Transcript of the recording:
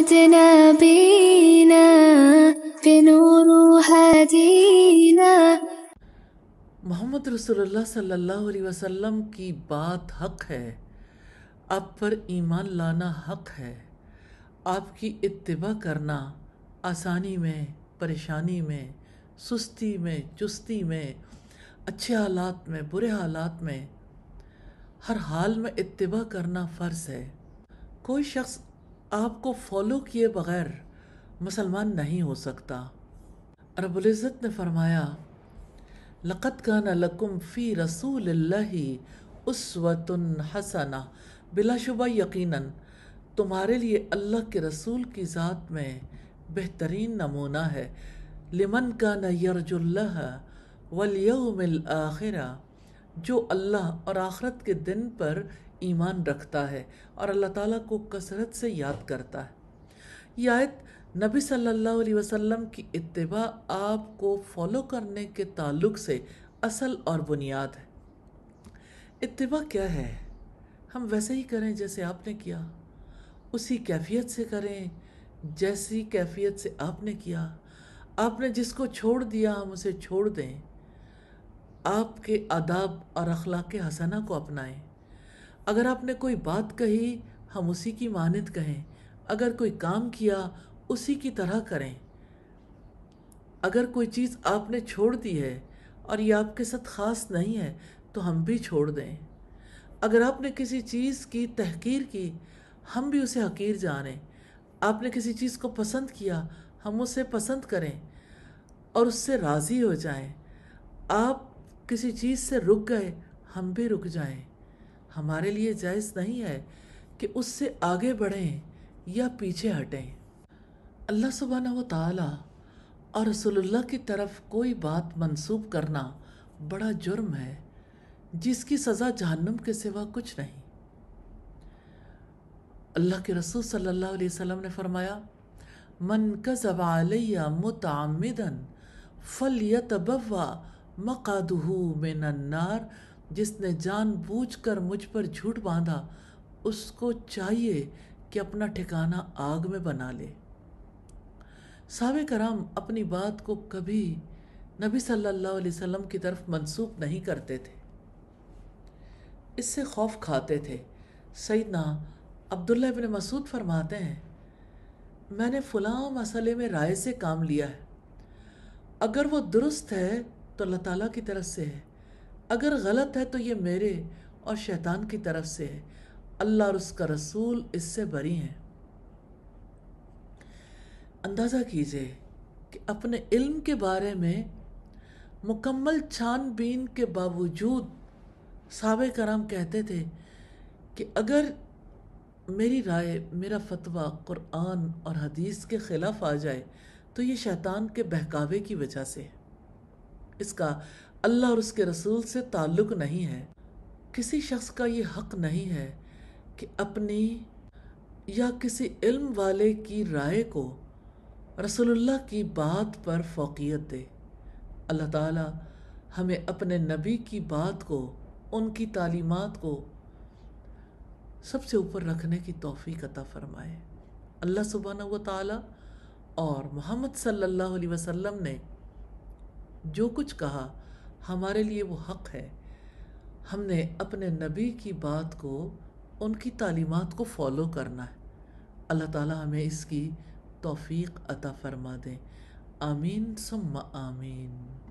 मोहम्मद रसूलुल्लाह सल्लल्लाहु अलैहि की बात हक है आप पर ईमान लाना हक है आपकी इतबा करना आसानी में परेशानी में सुस्ती में चुस्ती में अच्छे हालात में बुरे हालात में हर हाल में इतबा करना फ़र्ज़ है कोई शख्स आपको फॉलो किए बगैर मुसलमान नहीं हो सकता रबुल्ज़त ने फरमाया लक़त का लकुम फ़ी रसूल उसवत हसना बिलाशुबा यकीनन तुम्हारे लिए अल्लाह के रसूल की ज़ात में बेहतरीन नमूना है लिमन का नयरजुल्ला वलयमिल आखिरा जो अल्लाह और आखरत के दिन पर ईमान रखता है और अल्लाह ताला को कसरत से याद करता है ये आयत नबी सल्लल्लाहु अलैहि वसल्लम की इतबा आपको फॉलो करने के ताल्लुक से असल और बुनियाद है इत्तबा क्या है हम वैसे ही करें जैसे आपने किया उसी कैफियत से करें जैसी कैफियत से आपने किया आपने जिसको छोड़ दिया हम उसे छोड़ दें आपके आदाब और अखलाक हसना को अपनाएं अगर आपने कोई बात कही हम उसी की मानत कहें अगर कोई काम किया उसी की तरह करें अगर कोई चीज़ आपने छोड़ दी है और ये आपके साथ ख़ास नहीं है तो हम भी छोड़ दें अगर आपने किसी चीज़ की तहकीर की हम भी उसे हकीर जानें आपने किसी चीज़ को पसंद किया हम उसे पसंद करें और उससे राज़ी हो जाएं आप किसी चीज़ से रुक गए हम भी रुक जाएं हमारे लिए जायज़ नहीं है कि उससे आगे बढ़ें या पीछे हटें अल्लाह सुबहाना व ताला और रसोल्ला की तरफ कोई बात मंसूब करना बड़ा जुर्म है जिसकी सज़ा जहन्नम के सिवा कुछ नहीं अल्लाह के रसूल सल्लल्लाहु अलैहि वसल्लम ने फरमाया मन कज़ब अलैया मुतआमदन फल यतबवा मकादहू नार जिसने कर मुझ पर झूठ बांधा उसको चाहिए कि अपना ठिकाना आग में बना ले साहब कराम अपनी बात को कभी नबी सल्लल्लाहु अलैहि वसल्लम की तरफ मंसूब नहीं करते थे इससे खौफ खाते थे सईदना अब्दुल्ला इबन मसूद फरमाते हैं मैंने फलां मसले में राय से काम लिया है अगर वो दुरुस्त है तो अल्लाह ताला की तरफ से है अगर गलत है तो ये मेरे और शैतान की तरफ से है अल्लाह और उसका रसूल इससे बरी हैं अंदाज़ा कीजिए कि अपने इल्म के बारे में मुकम्मल छानबीन के बावजूद साब कराम कहते थे कि अगर मेरी राय मेरा फतवा क़ुरान और हदीस के ख़िलाफ़ आ जाए तो ये शैतान के बहकावे की वजह से है इसका अल्लाह और उसके रसूल से ताल्लुक़ नहीं है किसी शख्स का ये हक नहीं है कि अपनी या किसी इल्म वाले की राय को रसोल्ला की बात पर फोकियत दे अल्लाह ताला हमें अपने नबी की बात को उनकी तालीमात को सबसे ऊपर रखने की तोहफ़ी कता फ़रमाए अल्लाह सुबहाना व ताली और मोहम्मद सल्लल्लाहु अलैहि वसल्लम ने जो कुछ कहा हमारे लिए वो हक़ है हमने अपने नबी की बात को उनकी तालीमत को फॉलो करना है अल्लाह ताला हमें इसकी तौफीक अता फरमा दें आमीन सुम्मा आमीन